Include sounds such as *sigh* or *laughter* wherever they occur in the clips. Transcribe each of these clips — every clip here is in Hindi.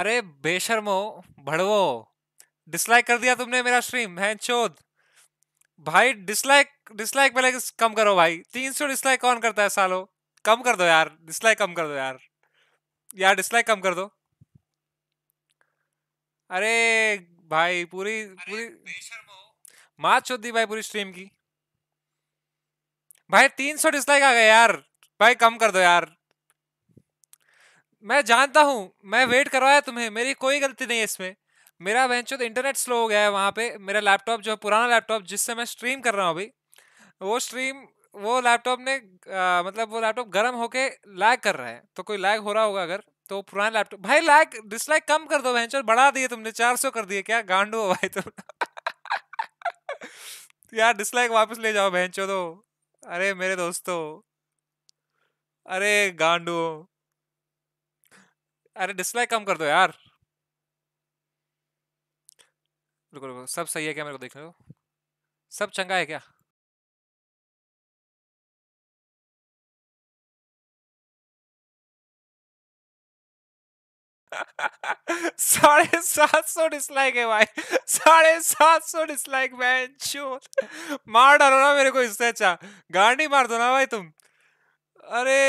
अरे बेशर्मो भड़वो डिसलाइक कर दिया तुमने मेरा स्ट्रीम है चोद भाई डिसलाइक डिसलाइक पहले कम करो भाई तीन सौ डिसलाइक कौन करता है सालो कम कर दो यार डिसलाइक कम कर दो यार यार डिसलाइक कम कर दो अरे भाई पूरी पूरी मात छोड़ दी भाई पूरी स्ट्रीम की भाई तीन सौ डिसलाइक आ गए यार भाई कम कर दो यार मैं जानता हूँ मैं वेट करवाया तुम्हें मेरी कोई गलती नहीं है इसमें मेरा वेंचो तो इंटरनेट स्लो हो गया है वहाँ पे मेरा लैपटॉप जो है पुराना लैपटॉप जिससे मैं स्ट्रीम कर रहा हूँ अभी वो स्ट्रीम वो लैपटॉप ने आ, मतलब वो लैपटॉप गर्म होके लैग कर रहा है तो कोई लैग हो रहा होगा अगर तो पुराना लैपटॉप भाई लैग डिसलाइक कम कर दो वेंचर बढ़ा दिए तुमने चार सौ कर दिए क्या गांडो हो भाई तुम *laughs* यार डिसलाइक वापस ले जाओ भैंचो तो अरे मेरे दोस्तों अरे गांडू अरे डिसलाइक कम कर दो यार रुको रुको सब सही है क्या मेरे को देखने को सब चंगा है क्या *laughs* साढ़े सात सौ डिसलाइक है भाई साढ़े सात सौ डिसलाइक मैं चोर मार डालो ना मेरे को इससे अच्छा गांड मार दो ना भाई तुम अरे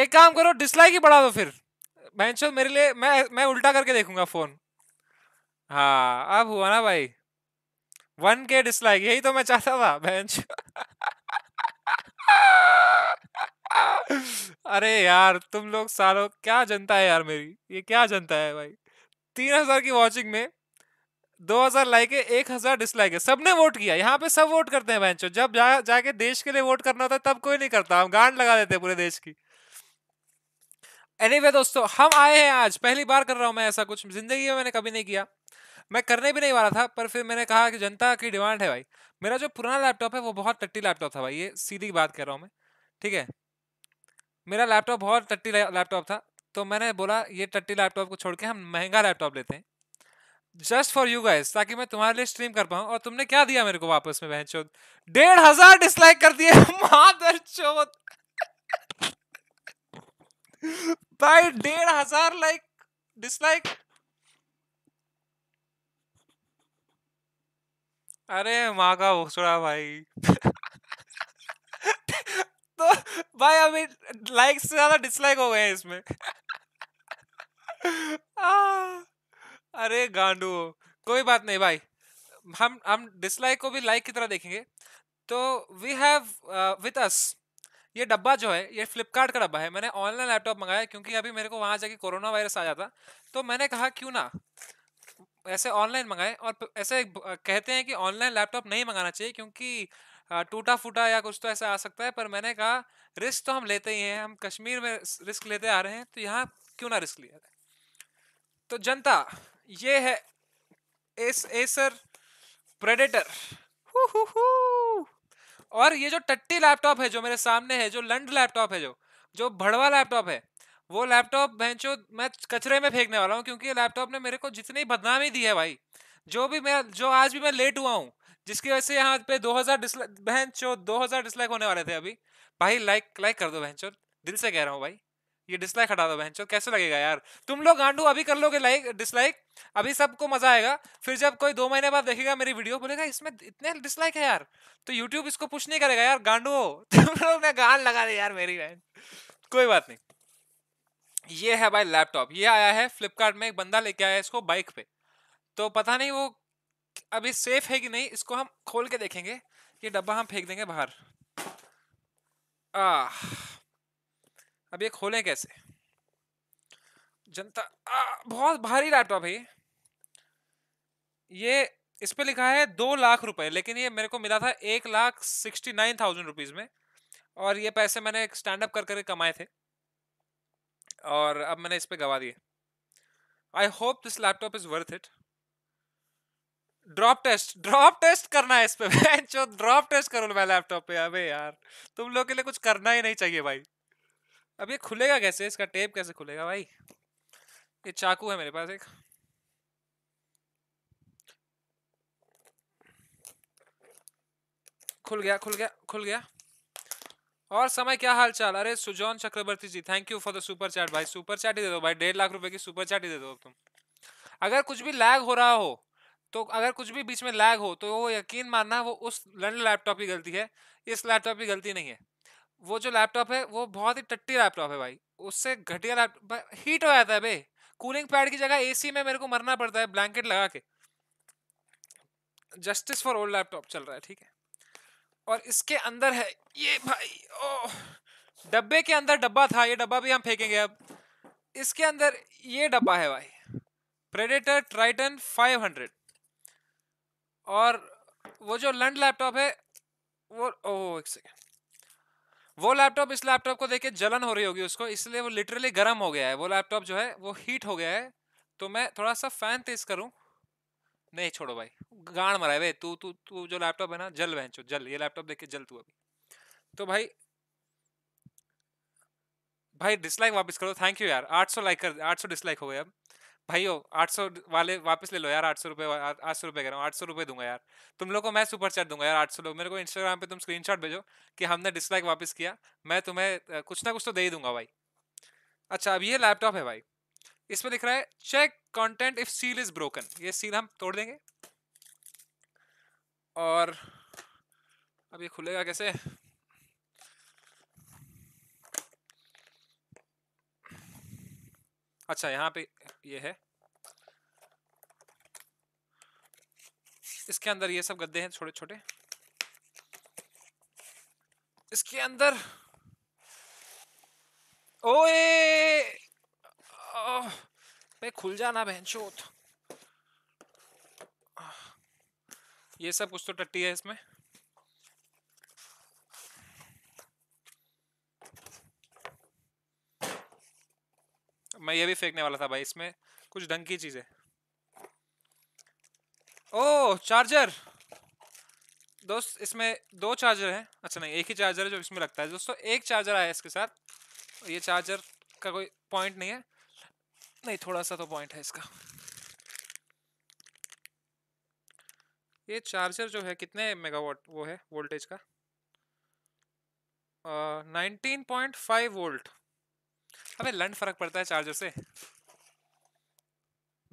एक काम करो डिसलाइक ही बढ़ा दो फिर मैं मेरे लिए मैं मैं उल्टा करके देखूंगा फोन हाँ अब हुआ ना भाई वन के डिसलाइक यही तो मैं चाहता था बेंच अरे यार तुम लोग सालों क्या जनता है यार मेरी ये क्या जनता है भाई तीन हजार की वॉचिंग में दो हजार लाइक है एक हजार डिसलाइक है सबने वोट किया यहाँ पे सब वोट करते हैं बेंचो जब जा जाके देश के लिए वोट करना होता है तब कोई नहीं करता हम गांड लगा देते पूरे देश की एनीवे anyway, दोस्तों हम आए हैं आज पहली बार कर रहा हूँ मैं ऐसा कुछ जिंदगी में मैंने कभी नहीं किया मैं करने भी नहीं वाला था पर फिर मैंने कहा कि जनता की डिमांड है भाई मेरा जो पुराना लैपटॉप है वो बहुत टट्टी लैपटॉप था भाई ये सीधी बात कह रहा हूँ मैं ठीक है मेरा लैपटॉप बहुत टट्टी लैपटॉप था तो मैंने बोला ये टट्टी लैपटॉप को छोड़ के हम महंगा लैपटॉप लेते हैं जस्ट फॉर यू गाइज ताकि मैं तुम्हारे लिए स्ट्रीम कर पाऊँ और तुमने क्या दिया मेरे को वापस में बहन चौथ डेढ़ हजार डिसलाइक कर दिए *laughs* मादर चौथ भाई डेढ़ हजार लाइक डिसलाइक अरे का भोसड़ा भाई तो भाई अभी लाइक से ज्यादा डिसलाइक हो गए हैं इसमें आ, अरे गांडू कोई बात नहीं भाई हम हम डिसलाइक को भी लाइक की तरह देखेंगे तो वी हैव विथ अस ये डब्बा जो है ये फ्लिपकार्ट का डब्बा है मैंने ऑनलाइन लैपटॉप मंगाया क्योंकि अभी मेरे को वहाँ जाके कोरोना वायरस आ जाता तो मैंने कहा क्यों ना ऐसे ऑनलाइन मंगाए और ऐसे कहते हैं कि ऑनलाइन लैपटॉप नहीं मंगाना चाहिए क्योंकि टूटा फूटा या कुछ तो ऐसा आ सकता है पर मैंने कहा रिस्क तो हम लेते ही हैं हम कश्मीर में रिस्क लेते आ रहे हैं तो यहाँ क्यों ना रिस्क लिया जाए तो जनता ये है एस एसर प्रेडेटर हु हु हु और ये जो टट्टी लैपटॉप है जो मेरे सामने है जो लंड लैपटॉप है जो जो भड़वा लैपटॉप है वो लैपटॉप भैंचो मैं कचरे में फेंकने वाला हूँ क्योंकि लैपटॉप ने मेरे को जितनी बदनामी दी है भाई जो भी मैं जो आज भी मैं लेट हुआ हूँ जिसकी वजह से यहाँ पे 2000 डिसलाइक बहन चो हज़ार डिसलाइक होने वाले थे अभी भाई लाइक लाइक कर दो बहन चो दिल से कह रहा हूँ भाई ये डिसलाइक हटा दो बहन कैसे लगेगा यार तुम लोग गांडू अभी कर लोगे लाइक डिसलाइक अभी सबको मजा आएगा फिर जब कोई दो महीने बाद देखेगा मेरी वीडियो बोलेगा इसमें इतने डिसलाइक है यार तो यूट्यूब इसको पुश नहीं करेगा यार गांडू हो *laughs* तुम लोग ने गान लगा दे यार मेरी बहन कोई बात नहीं ये है भाई लैपटॉप ये आया है फ्लिपकार्ट में एक बंदा लेके आया इसको बाइक पे तो पता नहीं वो अभी सेफ है कि नहीं इसको हम खोल के देखेंगे ये डब्बा हम फेंक देंगे बाहर आह अब ये खोलें कैसे जनता आ, बहुत भारी लैपटॉप है ये ये इस पर लिखा है दो लाख रुपए लेकिन ये मेरे को मिला था एक lakh sixty nine thousand rupees में और ये पैसे मैंने स्टैंड अप कर करके कमाए थे और अब मैंने इस पर गवा दिए I hope this laptop is worth it drop test drop test करना है इस पर ड्रॉप टेस्ट करो मैं लैपटॉप पे अबे यार तुम लोग के लिए कुछ करना ही नहीं चाहिए भाई अब ये खुलेगा कैसे इसका टेप कैसे खुलेगा भाई ये चाकू है मेरे पास एक खुल गया खुल गया खुल गया और समय क्या हाल चाल अरे Sujon Chakraborty ji thank you for the super chat भाई सुपर चैट ही दे दो भाई डेढ़ लाख रुपए की सुपर चैट ही दे दो तुम अगर कुछ भी लैग हो रहा हो तो अगर कुछ भी बीच में लैग हो तो वो यकीन मानना वो उस लैंड लैपटॉप की गलती है इस लैपटॉप की गलती नहीं है वो जो लैपटॉप है वो बहुत ही टट्टी लैपटॉप है भाई उससे घटिया लैपटॉप हीट हो जाता है भाई कूलिंग पैड की जगह एसी में मेरे को मरना पड़ता है ब्लैंकेट लगा के जस्टिस फॉर ओल्ड लैपटॉप चल रहा है ठीक है और इसके अंदर है ये भाई ओ डब्बे के अंदर डब्बा था ये डब्बा भी हम फेंकेंगे अब इसके अंदर ये डब्बा है भाई प्रेडेटर ट्राइटन 500 और वो जो लंड लैपटॉप है वो ओ एक सेकेंड वो लैपटॉप इस लैपटॉप को देख के जलन हो रही होगी उसको इसलिए वो लिटरली गर्म हो गया है वो लैपटॉप जो है वो हीट हो गया है तो मैं थोड़ा सा फैन तेज करूँ नहीं छोड़ो भाई गाड़ मरा है भाई तू तू तू जो लैपटॉप है ना जल बहन जल ये लैपटॉप देख के जल तू अभी तो भाई भाई डिसलाइक वापस करो थैंक यू यार 800 लाइक कर 800 डिसलाइक हो गए अब भाई हो आठ सौ वाले वापस ले लो यार आठ सौ रुपये आठ सौ रुपये कह रहा हूँ आठ सौ रुपये दूंगा यार तुम लोग को मैं सुपर चैट दूंगा यार आठ सौ लोग मेरे को इंस्टाग्राम पे तुम स्क्रीनशॉट भेजो कि हमने डिसलाइक वापस किया मैं तुम्हें कुछ ना कुछ तो दे ही दूंगा भाई अच्छा अब ये लैपटॉप है भाई इसमें लिख रहा है check content if seal is broken ये सील हम तोड़ देंगे और अब ये खुलेगा कैसे अच्छा यहाँ पे ये है इसके अंदर ये सब गद्दे हैं छोटे छोटे इसके अंदर ओए भाई खुल जाना बहन चोत ये सब कुछ तो टट्टी है इसमें मैं ये भी फेंकने वाला था भाई इसमें कुछ ढंग की चीज़ है ओ चार्जर दोस्त इसमें दो चार्जर हैं अच्छा नहीं एक ही चार्जर है जो इसमें लगता है दोस्तों एक चार्जर आया इसके साथ ये चार्जर का कोई पॉइंट नहीं है नहीं थोड़ा सा तो पॉइंट है इसका ये चार्जर जो है कितने मेगावाट वो है वोल्टेज का नाइनटीन पॉइंट फाइव वोल्ट अबे लंड फर्क पड़ता है चार्जर से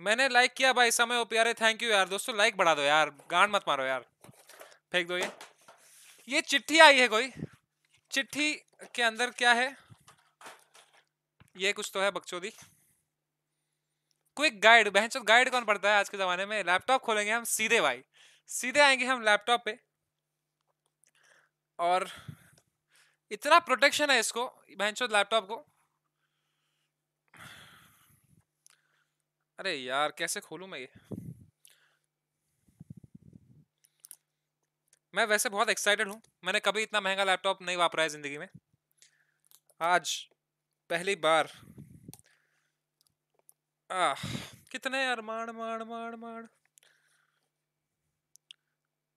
मैंने लाइक किया भाई समय ओ प्यारे थैंक यू यार दोस्तों लाइक बढ़ा दो यार गांड मत मारो यार फेंक दो ये ये चिट्ठी आई है कोई चिट्ठी के अंदर क्या है ये कुछ तो है बकचोदी क्विक गाइड बहन गाइड कौन पड़ता है आज के ज़माने में लैपटॉप खोलेंगे हम सीधे भाई सीधे आएंगे हम लैपटॉप पे और इतना प्रोटेक्शन है इसको बहन लैपटॉप को अरे यार कैसे खोलू मैं ये मैं वैसे बहुत एक्साइटेड हूँ मैंने कभी इतना महंगा लैपटॉप नहीं वापरा है ज़िंदगी में आज पहली बार आ कितने यार माड़ माड़ माड़ माड़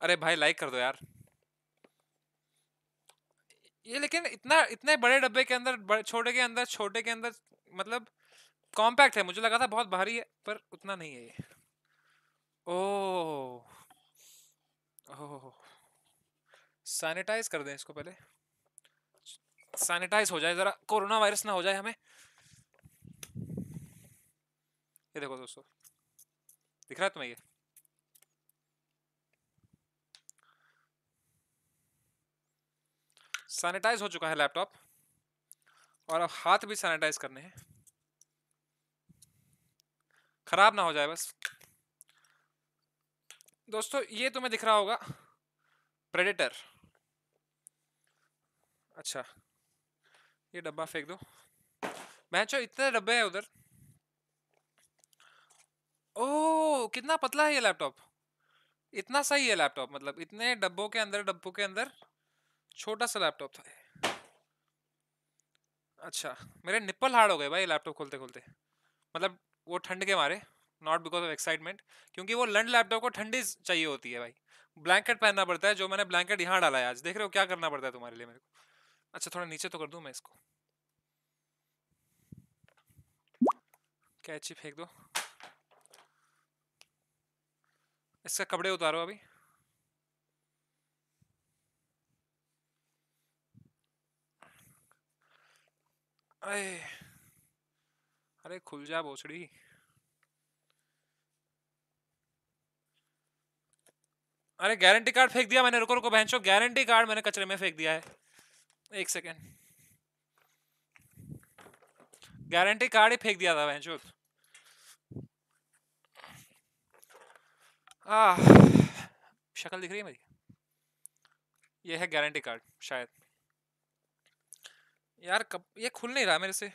अरे भाई लाइक कर दो यार ये लेकिन इतना इतने बड़े डब्बे के अंदर छोटे के अंदर छोटे के अंदर मतलब कॉम्पैक्ट है मुझे लगा था बहुत भारी है पर उतना नहीं है ये ओह सैनिटाइज कर दें इसको पहले सैनिटाइज हो जाए ज़रा कोरोना वायरस ना हो जाए हमें ये देखो दोस्तों दिख रहा है तुम्हें ये सैनिटाइज हो चुका है लैपटॉप और अब हाथ भी सैनिटाइज करने हैं ख़राब ना हो जाए बस दोस्तों ये तुम्हें दिख रहा होगा प्रेडेटर अच्छा ये डब्बा फेंक दो मैं चो इतने डब्बे हैं उधर ओ कितना पतला है ये लैपटॉप इतना सही है लैपटॉप मतलब इतने डब्बों के अंदर डब्बों के अंदर छोटा सा लैपटॉप था अच्छा मेरे निप्पल हार्ड हो गए भाई लैपटॉप खोलते खोलते मतलब वो ठंड के मारे नॉट बिकॉज ऑफ एक्साइटमेंट क्योंकि वो लंड लैपटॉप को ठंडी चाहिए होती है भाई ब्लैंकेट पहनना पड़ता है जो मैंने ब्लैंकेट यहाँ डाला है आज देख रहे हो क्या करना पड़ता है तुम्हारे लिए मेरे को अच्छा थोड़ा नीचे तो कर दूँ मैं इसको कैची फेंक दो इसका कपड़े उतारो अभी आए। अरे खुल जा भोसड़ी अरे गारंटी कार्ड फेंक दिया मैंने रुको रुको बहन गारंटी कार्ड मैंने कचरे में फेंक दिया है एक सेकेंड गारंटी कार्ड ही फेंक दिया था बहन शो आ शक्ल दिख रही है मेरी ये है गारंटी कार्ड शायद यार कब ये खुल नहीं रहा मेरे से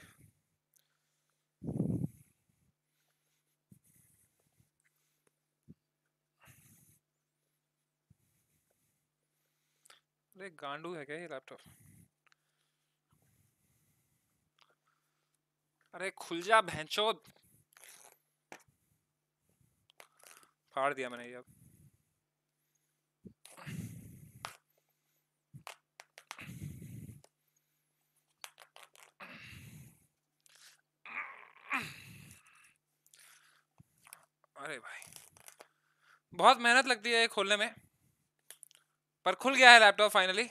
अरे गांडू है क्या ये लैपटॉप अरे खुल जा भैंसो फाड़ दिया मैंने ये अब अरे भाई बहुत मेहनत लगती है ये खोलने में पर खुल गया है लैपटॉप फाइनली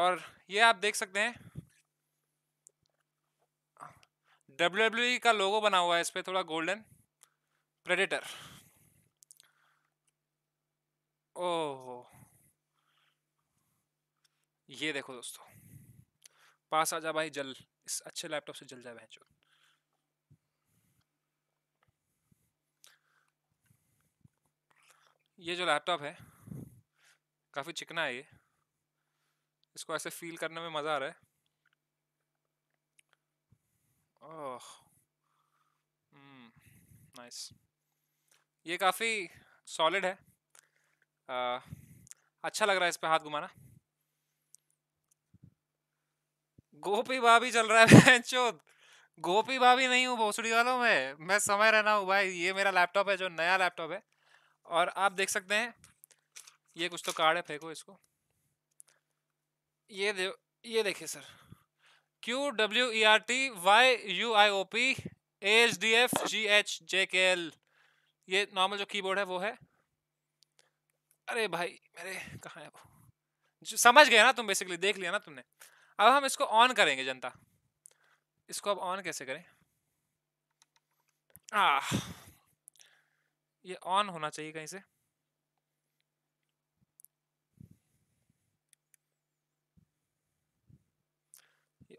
और ये आप देख सकते हैं डब्ल्यू डब्ल्यू e का लोगो बना हुआ है इस पर थोड़ा गोल्डन प्रेडिटर ओहो ये देखो दोस्तों पास आ जा भाई जल इस अच्छे लैपटॉप से जल जाए भाई चोट ये जो लैपटॉप है काफ़ी चिकना है ये इसको ऐसे फील करने में मज़ा आ रहा है ओह नाइस हम्म, ये काफ़ी सॉलिड है आ, अच्छा लग रहा है इस पर हाथ घुमाना गोपी भाभी चल रहा है चोद गोपी भाभी नहीं हूँ भोसड़ी वालों में मैं समय रहना हूँ भाई ये मेरा लैपटॉप है जो नया लैपटॉप है और आप देख सकते हैं ये कुछ तो कार्ड है फेंको इसको ये दे ये देखिए sir Q W E R T Y U I O P H D F G H J K L ये नॉर्मल जो कीबोर्ड है वो है अरे भाई मेरे कहाँ है वो समझ गए ना तुम बेसिकली देख लिया ना तुमने अब हम इसको ऑन करेंगे जनता इसको अब ऑन कैसे करें आ ये ऑन होना चाहिए कहीं से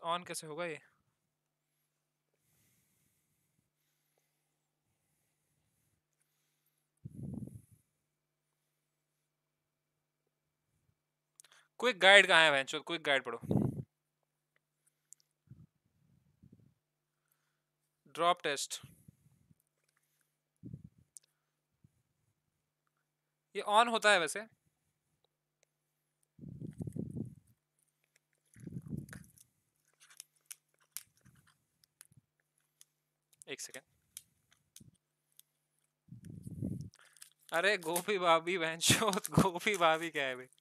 ऑन कैसे होगा ये क्विक गाइड कहाँ है भैंचो क्विक गाइड पढ़ो ड्रॉप टेस्ट ये ऑन होता है वैसे एक सेकेंड अरे गोपी भाभी बहन गोपी भाभी क्या है भाई